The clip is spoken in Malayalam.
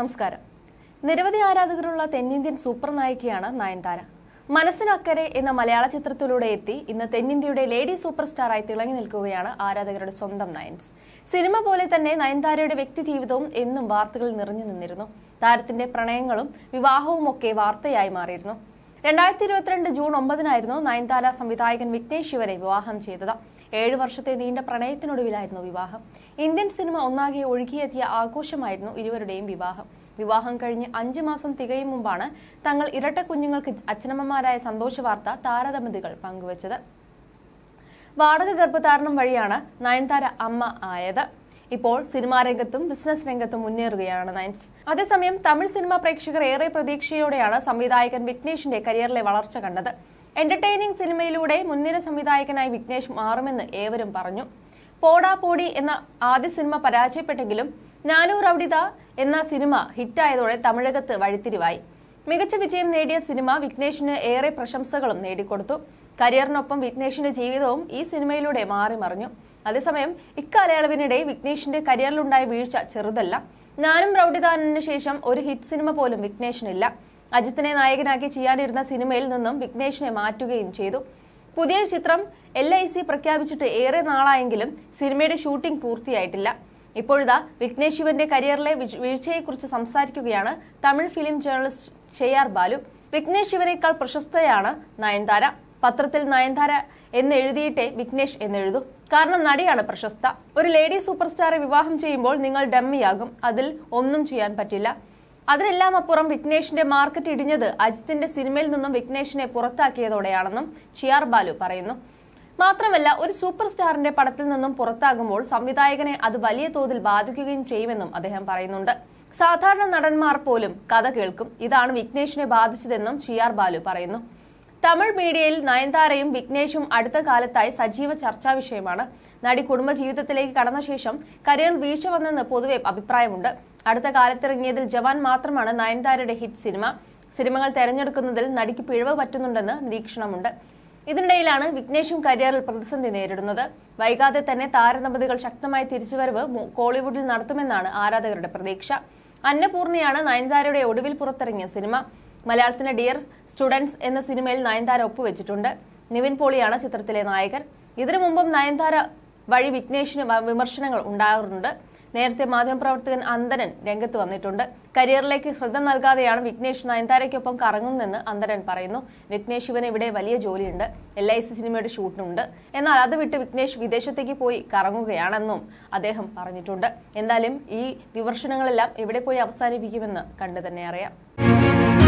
നമസ്കാരം നിരവധി ആരാധകരുള്ള തെന്നിന്ത്യൻ സൂപ്പർ നായികയാണ് നയൻതാര മനസ്സിനക്കരെ എന്ന മലയാള ചിത്രത്തിലൂടെ എത്തി ഇന്ന് തെന്നിന്ത്യയുടെ ലേഡി സൂപ്പർ സ്റ്റാറായി തിളങ്ങി നിൽക്കുകയാണ് ആരാധകരുടെ സ്വന്തം നയൻസ് സിനിമ പോലെ തന്നെ നയൻതാരയുടെ വ്യക്തി ജീവിതവും എന്നും വാർത്തകളിൽ നിറഞ്ഞു നിന്നിരുന്നു താരത്തിന്റെ പ്രണയങ്ങളും വിവാഹവും ഒക്കെ വാർത്തയായി മാറിയിരുന്നു രണ്ടായിരത്തി ഇരുപത്തിരണ്ട് ജൂൺ ഒമ്പതിനായിരുന്നു നയൻതാര സംവിധായകൻ വിഘ്നേഷ് ശിവനെ വിവാഹം ചെയ്തത് ഏഴു വർഷത്തെ നീണ്ട പ്രണയത്തിനൊടുവിലായിരുന്നു വിവാഹം ഇന്ത്യൻ സിനിമ ഒന്നാകെ ഒഴുകിയെത്തിയ ആഘോഷമായിരുന്നു ഇരുവരുടെയും വിവാഹം വിവാഹം കഴിഞ്ഞ് അഞ്ചു മാസം തികയും മുമ്പാണ് തങ്ങൾ ഇരട്ട കുഞ്ഞുങ്ങൾക്ക് അച്ഛനമ്മമാരായ സന്തോഷ വാർത്ത താരദമ്പതികൾ പങ്കുവച്ചത് വാടക ഗർഭധാരണം വഴിയാണ് നയൻതാര അമ്മ ആയത് ഇപ്പോൾ സിനിമാ രംഗത്തും ബിസിനസ് രംഗത്തും മുന്നേറുകയാണ് നയൻസ് അതേസമയം തമിഴ് സിനിമാ പ്രേക്ഷകർ ഏറെ പ്രതീക്ഷയോടെയാണ് സംവിധായകൻ വിഘ്നേഷിന്റെ കരിയറിലെ വളർച്ച കണ്ടത് എന്റർടൈനിങ് സിനിമയിലൂടെ മുൻനിര സംവിധായകനായി വിഘ്നേഷ് മാറുമെന്ന് ഏവരും പറഞ്ഞു പോടാ പോടി എന്ന ആദ്യ സിനിമ പരാജയപ്പെട്ടെങ്കിലും നാനൂർ അവിടിത എന്ന സിനിമ ഹിറ്റായതോടെ തമിഴകത്ത് വഴിത്തിരിവായി മികച്ച വിജയം നേടിയ സിനിമ വിഘ്നേഷിന് ഏറെ പ്രശംസകളും നേടിക്കൊടുത്തു കരിയറിനൊപ്പം വിഘ്നേഷിന്റെ ജീവിതവും ഈ സിനിമയിലൂടെ മാറി മറിഞ്ഞു അതേസമയം ഇക്കാലയളവിനിടെ വിഘ്നേഷിന്റെ കരിയറിലുണ്ടായ വീഴ്ച ചെറുതല്ല നാനും റൌഡിദാനന് ശേഷം ഒരു ഹിറ്റ് സിനിമ പോലും വിഘ്നേഷിനില്ല അജിത്തിനെ നായകനാക്കി ചെയ്യാനിരുന്ന സിനിമയിൽ നിന്നും വിഘ്നേഷിനെ മാറ്റുകയും ചെയ്തു പുതിയ ചിത്രം എൽ ഐ സി പ്രഖ്യാപിച്ചിട്ട് ഏറെ നാളായെങ്കിലും സിനിമയുടെ ഷൂട്ടിംഗ് പൂർത്തിയായിട്ടില്ല ഇപ്പോഴിതാ വിഘ്നേഷ് ശിവന്റെ കരിയറിലെ വീഴ്ചയെക്കുറിച്ച് സംസാരിക്കുകയാണ് തമിഴ് ഫിലിം ജേർണലിസ്റ്റ് ഷെയ്യാർ ബാലു വിഘ്നേഷ് ശിവനേക്കാൾ പ്രശസ്തയാണ് നയൻതാര പത്രത്തിൽ നയൻതാര എന്നെഴുതിയിട്ടേ വിഘ്നേഷ് എന്നെഴുതും കാരണം നടിയാണ് പ്രശസ്ത ഒരു ലേഡി സൂപ്പർ സ്റ്റാറെ വിവാഹം ചെയ്യുമ്പോൾ നിങ്ങൾ ഡമ്മിയാകും അതിൽ ഒന്നും ചെയ്യാൻ പറ്റില്ല അതിനെല്ലാം അപ്പുറം വിഘ്നേഷിന്റെ മാർക്കറ്റ് ഇടിഞ്ഞത് അജിത്തിന്റെ സിനിമയിൽ നിന്നും വിഘ്നേഷിനെ പുറത്താക്കിയതോടെയാണെന്നും ചിയാർ ബാലു പറയുന്നു മാത്രമല്ല ഒരു സൂപ്പർ സ്റ്റാറിന്റെ പടത്തിൽ നിന്നും പുറത്താകുമ്പോൾ സംവിധായകനെ അത് വലിയ തോതിൽ ബാധിക്കുകയും ചെയ്യുമെന്നും അദ്ദേഹം പറയുന്നുണ്ട് സാധാരണ നടന്മാർ പോലും കഥ കേൾക്കും ഇതാണ് വിഘ്നേഷിനെ ബാധിച്ചതെന്നും ചിയാർ ബാലു പറയുന്നു തമിഴ് മീഡിയയിൽ നയൻതാരയും വിഘ്നേഷും അടുത്ത കാലത്തായി സജീവ ചർച്ചാ വിഷയമാണ് നടി കുടുംബജീവിതത്തിലേക്ക് കടന്ന ശേഷം കരിയർ വീഴ്ച വന്നെന്ന് പൊതുവെ അഭിപ്രായമുണ്ട് അടുത്ത കാലത്തിറങ്ങിയതിൽ ജവാൻ മാത്രമാണ് നയൻതാരയുടെ ഹിറ്റ് സിനിമ സിനിമകൾ തെരഞ്ഞെടുക്കുന്നതിൽ നടിക്ക് പിഴവ് പറ്റുന്നുണ്ടെന്ന് നിരീക്ഷണമുണ്ട് ഇതിനിടയിലാണ് വിഘ്നേഷും കരിയറിൽ പ്രതിസന്ധി നേരിടുന്നത് വൈകാതെ തന്നെ താരദമ്പതികൾ ശക്തമായ തിരിച്ചുവരവ് കോളിവുഡിൽ നടത്തുമെന്നാണ് ആരാധകരുടെ പ്രതീക്ഷ അന്നപൂർണയാണ് നയൻതാരയുടെ ഒടുവിൽ പുറത്തിറങ്ങിയ സിനിമ മലയാളത്തിന് ഡിയർ സ്റ്റുഡൻസ് എന്ന സിനിമയിൽ നയൻതാര ഒപ്പുവെച്ചിട്ടുണ്ട് നിവിൻ പോളിയാണ് ചിത്രത്തിലെ നായകൻ ഇതിനു മുമ്പും നയൻതാര വഴി വിഘ്നേഷിന് വിമർശനങ്ങൾ ഉണ്ടാകാറുണ്ട് നേരത്തെ മാധ്യമപ്രവർത്തകൻ അന്തരൻ രംഗത്ത് വന്നിട്ടുണ്ട് കരിയറിലേക്ക് ശ്രദ്ധ നൽകാതെയാണ് വിഘ്നേഷ് നയൻതാരയ്ക്കൊപ്പം കറങ്ങുന്നതെന്ന് അന്തരൻ പറയുന്നു വിഘ്നേഷ് ഇവന് ഇവിടെ വലിയ ജോലിയുണ്ട് എൽ ഐ സി സിനിമയുടെ ഷൂട്ടിനുണ്ട് എന്നാൽ അത് വിട്ട് വിഘ്നേഷ് വിദേശത്തേക്ക് പോയി കറങ്ങുകയാണെന്നും അദ്ദേഹം പറഞ്ഞിട്ടുണ്ട് എന്തായാലും ഈ വിമർശനങ്ങളെല്ലാം എവിടെ പോയി അവസാനിപ്പിക്കുമെന്ന് കണ്ടു തന്നെ അറിയാം